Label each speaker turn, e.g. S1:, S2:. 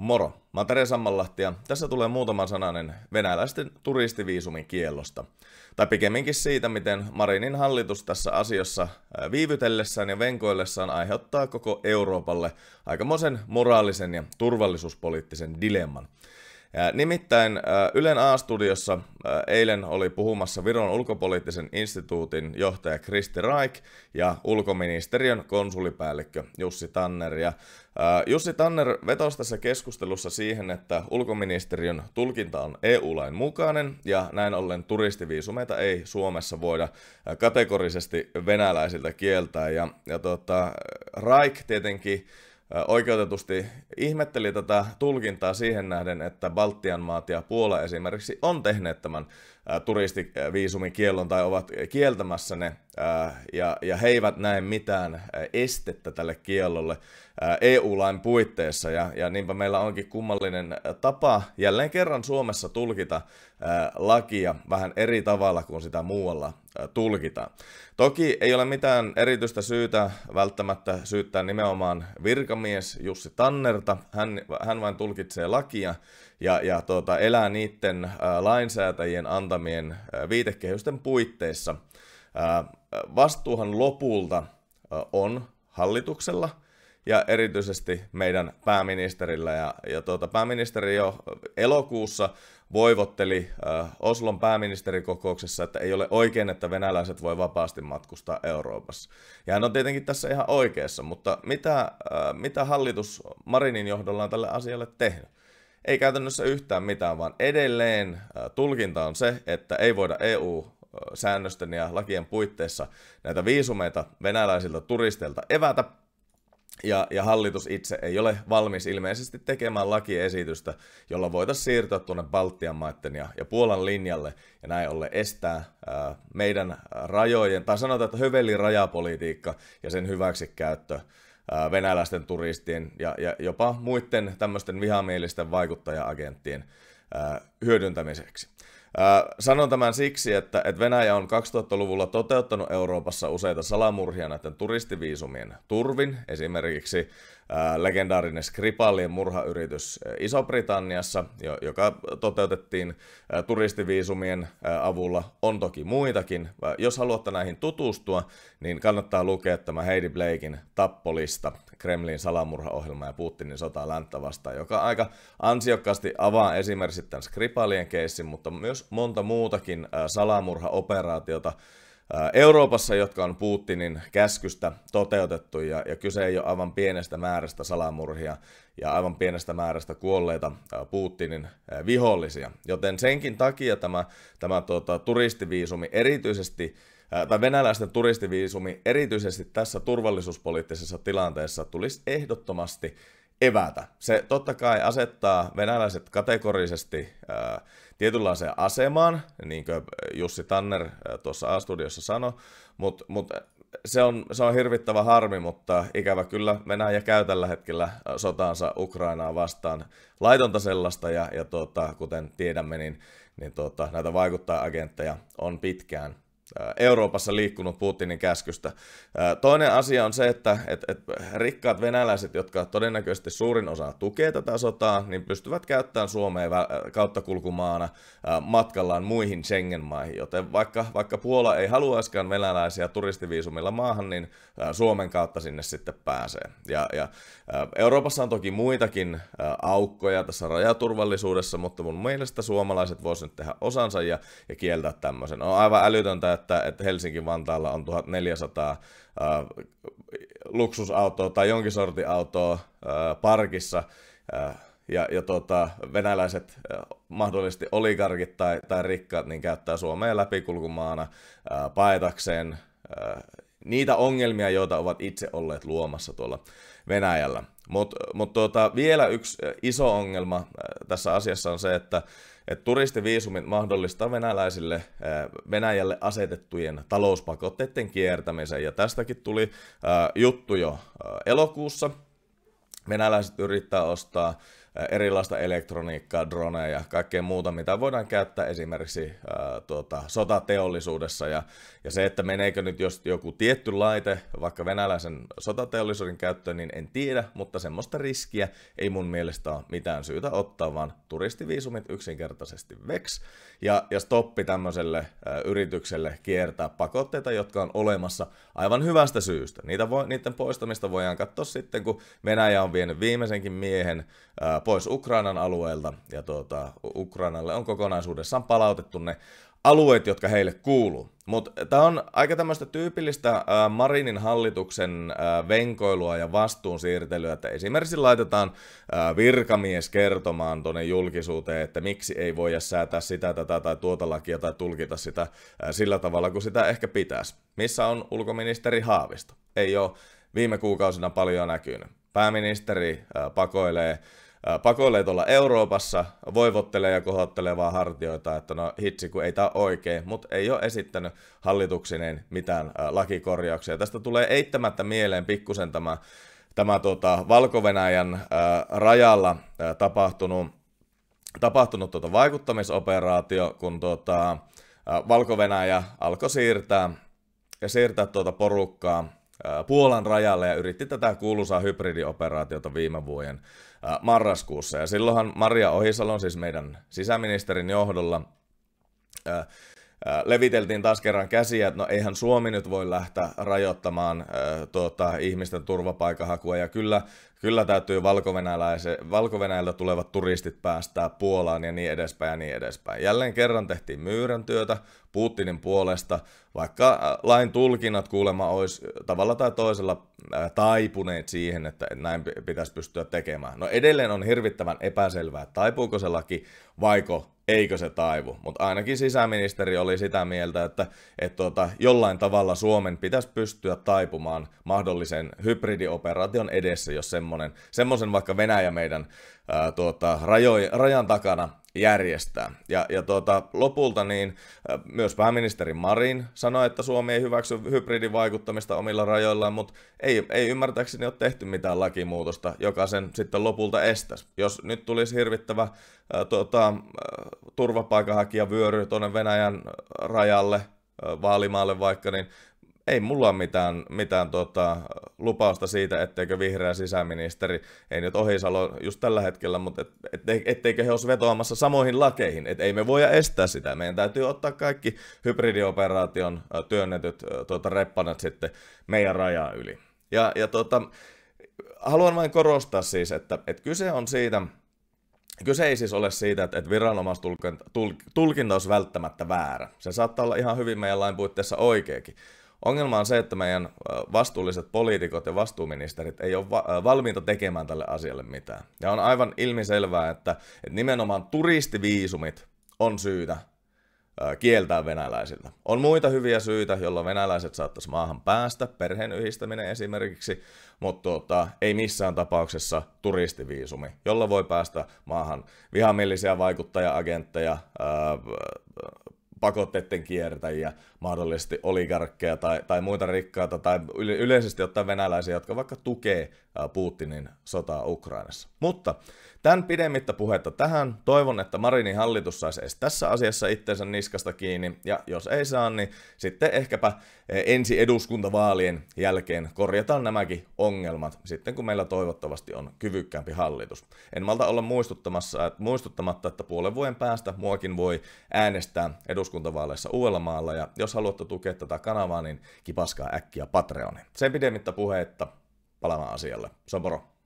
S1: Moro, mä oon Tere ja tässä tulee muutama sananen venäläisten turistiviisumin kiellosta. Tai pikemminkin siitä, miten Marinin hallitus tässä asiassa viivytellessään ja venkoillessaan aiheuttaa koko Euroopalle aikamoisen moraalisen ja turvallisuuspoliittisen dilemman. Ja nimittäin Ylen A-studiossa eilen oli puhumassa Viron ulkopoliittisen instituutin johtaja Kristi Raik ja ulkoministeriön konsulipäällikkö Jussi Tanner. Ja Jussi Tanner vetosi tässä keskustelussa siihen, että ulkoministeriön tulkinta on EU-lain mukainen ja näin ollen turistiviisumeita ei Suomessa voida kategorisesti venäläisiltä kieltää. Ja, ja tota, Raik tietenkin oikeutetusti ihmetteli tätä tulkintaa siihen nähden, että Baltian maat ja Puola esimerkiksi on tehneet tämän turistiviisumin kiellon tai ovat kieltämässä ne ja, ja he eivät näe mitään estettä tälle kiellolle EU-lain puitteissa ja, ja niinpä meillä onkin kummallinen tapa jälleen kerran Suomessa tulkita lakia vähän eri tavalla kuin sitä muualla Äh, tulkita. Toki ei ole mitään erityistä syytä välttämättä syyttää nimenomaan virkamies Jussi Tannerta. Hän, hän vain tulkitsee lakia ja, ja tuota, elää niiden äh, lainsäätäjien antamien äh, viitekehysten puitteissa. Vastuuhan lopulta on hallituksella – ja erityisesti meidän pääministerillä. Ja, ja tuota, pääministeri jo elokuussa voivotteli äh, Oslon pääministerikokouksessa, että ei ole oikein, että venäläiset voi vapaasti matkustaa Euroopassa. Ja hän on tietenkin tässä ihan oikeassa, mutta mitä, äh, mitä hallitus Marinin johdolla on tälle asialle tehnyt? Ei käytännössä yhtään mitään, vaan edelleen äh, tulkinta on se, että ei voida EU säännösten ja lakien puitteissa näitä viisumeita venäläisiltä turisteilta evätä, ja, ja hallitus itse ei ole valmis ilmeisesti tekemään lakiesitystä, jolla voitaisiin siirtyä tuonne Baltian maiden ja, ja Puolan linjalle ja näin ollen estää äh, meidän rajojen, tai sanotaan, että hövelin rajapolitiikka ja sen hyväksikäyttö äh, venäläisten turistien ja, ja jopa muiden tämmöisten vihamielisten vaikuttaja-agenttien hyödyntämiseksi sanon tämän siksi, että, että Venäjä on 2000-luvulla toteuttanut Euroopassa useita salamurhia näiden turistiviisumien turvin. Esimerkiksi äh, legendaarinen Skripalien murhayritys Iso-Britanniassa, jo, joka toteutettiin äh, turistiviisumien avulla. On toki muitakin. jos haluatte näihin tutustua, niin kannattaa lukea tämä Heidi Blakein tappolista, Kremlin salamurhaohjelma ja Putinin sota länttä vastaan, joka aika ansiokkaasti avaa esimerkiksi tämän Skripalien keissin, mutta myös myös monta muutakin salamurhaoperaatiota Euroopassa, jotka on Putinin käskystä toteutettu, ja, ja kyse ei ole aivan pienestä määrästä salamurhia ja aivan pienestä määrästä kuolleita Putinin vihollisia. Joten senkin takia tämä, tämä tuota, turistiviisumi erityisesti tai venäläisten turistiviisumi erityisesti tässä turvallisuuspoliittisessa tilanteessa tulisi ehdottomasti evätä. Se totta kai asettaa venäläiset kategorisesti ää, tietynlaiseen asemaan, niin kuin Jussi Tanner tuossa A-studiossa sanoi, mutta mut se, on, se on hirvittävä harmi, mutta ikävä kyllä Venäjä käy tällä hetkellä sotaansa Ukrainaa vastaan laitonta sellaista, ja, ja tuota, kuten tiedämme, niin, niin tuota, näitä vaikuttaa agentteja on pitkään Äh, Euroopassa liikkunut Putinin käskystä. Äh, toinen asia on se, että, että, että rikkaat venäläiset, jotka todennäköisesti suurin osa tukee tätä sotaa, niin pystyvät käyttämään Suomea äh, kauttakulkumaana matkallaan muihin Schengen-maihin, joten vaikka, vaikka Puola ei haluaisikaan venäläisiä turistiviisumilla maahan, niin Suomen kautta sinne sitten pääsee. Ja, ja Euroopassa on toki muitakin aukkoja tässä rajaturvallisuudessa, mutta mun mielestä suomalaiset voisivat nyt tehdä osansa ja, ja kieltää tämmöisen. On aivan älytöntä, että, että Helsinki-Vantaalla on 1400 äh, luksusautoa tai jonkin sortin autoa äh, parkissa, äh, ja, ja tota, venäläiset äh, mahdollisesti oligarkit tai, tai rikkaat niin käyttää Suomea läpikulkumaana äh, paetakseen äh, niitä ongelmia, joita ovat itse olleet luomassa tuolla Venäjällä. Mutta mut tuota, vielä yksi äh, iso ongelma äh, tässä asiassa on se, että et turistiviisumit mahdollistaa venäläisille äh, Venäjälle asetettujen talouspakotteiden kiertämisen, ja tästäkin tuli juttu jo elokuussa. Venäläiset yrittää ostaa erilaista elektroniikkaa, droneja, kaikkea muuta, mitä voidaan käyttää esimerkiksi ää, tuota, sotateollisuudessa. Ja, ja se, että meneekö nyt jos joku tietty laite vaikka venäläisen sotateollisuuden käyttöön, niin en tiedä, mutta semmoista riskiä ei mun mielestä ole mitään syytä ottaa, vaan turistiviisumit yksinkertaisesti veks ja, ja stoppi tämmöiselle ää, yritykselle kiertää pakotteita, jotka on olemassa aivan hyvästä syystä. Niitä voi, niiden poistamista voidaan katsoa sitten, kun Venäjä on vienyt viimeisenkin miehen ää, pois Ukrainan alueelta, ja tuota, Ukrainalle on kokonaisuudessaan palautettu ne alueet, jotka heille kuuluu. Mutta tämä on aika tämmöistä tyypillistä Marinin hallituksen venkoilua ja vastuun siirtelyä, että esimerkiksi laitetaan ää, virkamies kertomaan tuonne julkisuuteen, että miksi ei voida säätää sitä, tätä tai tuota lakia tai tulkita sitä sillä tavalla, kun sitä ehkä pitäisi. Missä on ulkoministeri Haavisto? Ei ole viime kuukausina paljon näkynyt. Pääministeri ää, pakoilee pakoilee tuolla Euroopassa, voivottelee ja kohottelee vaan hartioita, että no hitsi kun ei tämä oikein, mutta ei ole esittänyt hallituksineen mitään lakikorjauksia. Tästä tulee eittämättä mieleen pikkusen tämä, tämä tuota, Valko-Venäjän rajalla tapahtunut, tapahtunut tuota vaikuttamisoperaatio, kun tuota, Valko-Venäjä alkoi siirtää, ja siirtää tuota porukkaa Puolan rajalle ja yritti tätä kuuluisaa hybridioperaatiota viime vuoden marraskuussa. Ja silloinhan Maria Ohisalon, siis meidän sisäministerin johdolla, leviteltiin taas kerran käsiä, että no eihän Suomi nyt voi lähteä rajoittamaan tuota, ihmisten turvapaikanhakua ja kyllä, kyllä täytyy valko valkovenäjältä tulevat turistit päästää Puolaan ja niin edespäin ja niin edespäin. Jälleen kerran tehtiin myyrän työtä, Putinin puolesta, vaikka äh, lain tulkinnat kuulemma olisi äh, tavalla tai toisella äh, taipuneet siihen, että näin pitäisi pystyä tekemään. No edelleen on hirvittävän epäselvää, että taipuuko se laki vaiko eikö se taivu. Mutta ainakin sisäministeri oli sitä mieltä, että että tuota, jollain tavalla Suomen pitäisi pystyä taipumaan mahdollisen hybridioperaation edessä, jos semmoisen vaikka Venäjä meidän ää, tuota, rajo, rajan takana järjestää. Ja, ja tuota, lopulta niin myös pääministeri Marin sanoi, että Suomi ei hyväksy hybridivaikuttamista omilla rajoillaan, mutta ei, ei ymmärtääkseni ole tehty mitään lakimuutosta, joka sen sitten lopulta estäisi. Jos nyt tulisi hirvittävä tuota, turvapaikanhakijavyöry tuonne Venäjän rajalle, Vaalimaalle vaikka, niin ei mulla ole mitään, mitään tota, lupausta siitä, etteikö vihreä sisäministeri, ei nyt Ohisalo just tällä hetkellä, mutta et, et, etteikö he olisi vetoamassa samoihin lakeihin, että ei me voida estää sitä. Meidän täytyy ottaa kaikki hybridioperaation työnnetyt tota, reppanat sitten meidän raja yli. Ja, ja tota, haluan vain korostaa siis, että, että kyse on siitä, Kyse ei siis ole siitä, että viranomaistulkinta olisi välttämättä väärä. Se saattaa olla ihan hyvin meidän lain puitteissa oikeakin. Ongelma on se, että meidän vastuulliset poliitikot ja vastuuministerit ei ole valmiita tekemään tälle asialle mitään. Ja on aivan ilmiselvää, että, että nimenomaan turistiviisumit on syytä kieltää venäläisiltä. On muita hyviä syitä, jolla venäläiset saattaisi maahan päästä, perheen yhdistäminen esimerkiksi, mutta tuota, ei missään tapauksessa turistiviisumi, jolla voi päästä maahan vihamielisiä vaikuttaja-agentteja, ää, pakotteiden kiertäjiä, mahdollisesti oligarkkeja tai, tai muita rikkaita tai yleisesti ottaen venäläisiä, jotka vaikka tukee Putinin sotaa Ukrainassa. Mutta tämän pidemmittä puhetta tähän. Toivon, että Marinin hallitus saisi edes tässä asiassa itsensä niskasta kiinni, ja jos ei saa, niin sitten ehkäpä ensi eduskuntavaalien jälkeen korjataan nämäkin ongelmat, sitten kun meillä toivottavasti on kyvykkäämpi hallitus. En malta olla muistuttamassa, että, muistuttamatta, että puolen vuoden päästä muakin voi äänestää eduskuntavaalien eduskuntavaaleissa Uudellamaalla, ja jos haluatte tukea tätä kanavaa, niin kipaskaa äkkiä Patreoni. Sen pidemmittä puheitta palaamaan asialle. Se on